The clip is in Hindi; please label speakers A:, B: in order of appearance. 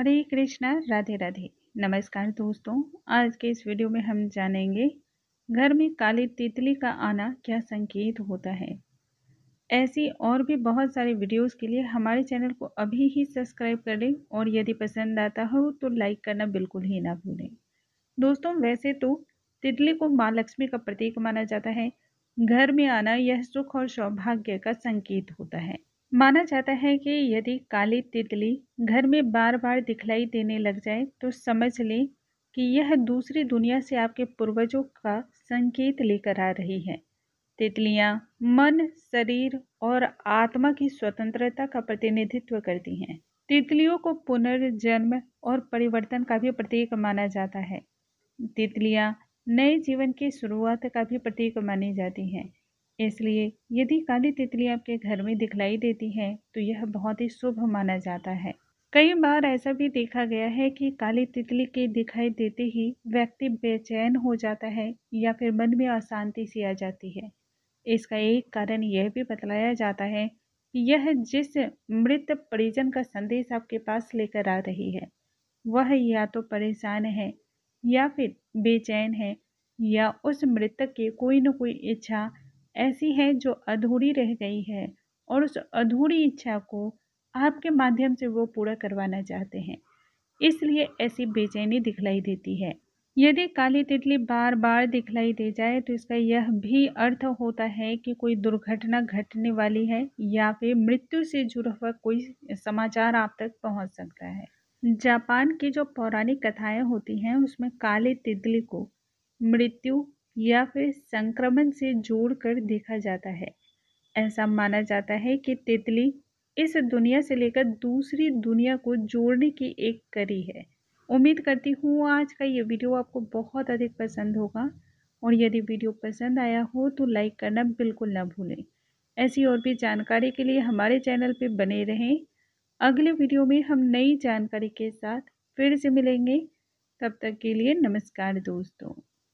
A: हरे कृष्णा राधे राधे नमस्कार दोस्तों आज के इस वीडियो में हम जानेंगे घर में काली तितली का आना क्या संकेत होता है ऐसी और भी बहुत सारी वीडियोस के लिए हमारे चैनल को अभी ही सब्सक्राइब कर लें और यदि पसंद आता हो तो लाइक करना बिल्कुल ही ना भूलें दोस्तों वैसे तो तितली को माँ लक्ष्मी का प्रतीक माना जाता है घर में आना यह सुख और सौभाग्य का संकेत होता है माना जाता है कि यदि काली तितली घर में बार बार दिखलाई देने लग जाए तो समझ लें कि यह दूसरी दुनिया से आपके पूर्वजों का संकेत लेकर आ रही है तितलियां मन शरीर और आत्मा की स्वतंत्रता का प्रतिनिधित्व करती हैं तितलियों को पुनर्जन्म और परिवर्तन का भी प्रतीक माना जाता है तितलियां नए जीवन की शुरुआत का भी प्रतीक मानी जाती हैं इसलिए यदि काली तितली आपके घर में दिखलाई देती है तो यह बहुत ही शुभ माना जाता है कई बार ऐसा भी देखा गया है कि काली तितली के दिखाई देते ही व्यक्ति बेचैन हो जाता है या फिर मन में अशांति सी आ जाती है इसका एक कारण यह भी बतलाया जाता है कि यह जिस मृत परिजन का संदेश आपके पास लेकर आ रही है वह या तो परेशान है या फिर बेचैन है या उस मृतक की कोई न कोई इच्छा ऐसी है जो अधूरी रह गई है और उस अधूरी इच्छा को आपके माध्यम से वो पूरा करवाना चाहते हैं इसलिए ऐसी बेचैनी दिखलाई देती है यदि काली तितली बार बार दिखलाई दे जाए तो इसका यह भी अर्थ होता है कि कोई दुर्घटना घटने वाली है या फिर मृत्यु से जुड़ा हुआ कोई समाचार आप तक पहुंच सकता है जापान की जो पौराणिक कथाएं होती हैं उसमें काली तितली को मृत्यु या फिर संक्रमण से जोड़कर देखा जाता है ऐसा माना जाता है कि तितली इस दुनिया से लेकर दूसरी दुनिया को जोड़ने की एक कड़ी है उम्मीद करती हूँ आज का ये वीडियो आपको बहुत अधिक पसंद होगा और यदि वीडियो पसंद आया हो तो लाइक करना बिल्कुल ना भूलें ऐसी और भी जानकारी के लिए हमारे चैनल पर बने रहें अगले वीडियो में हम नई जानकारी के साथ फिर से मिलेंगे तब तक के लिए नमस्कार दोस्तों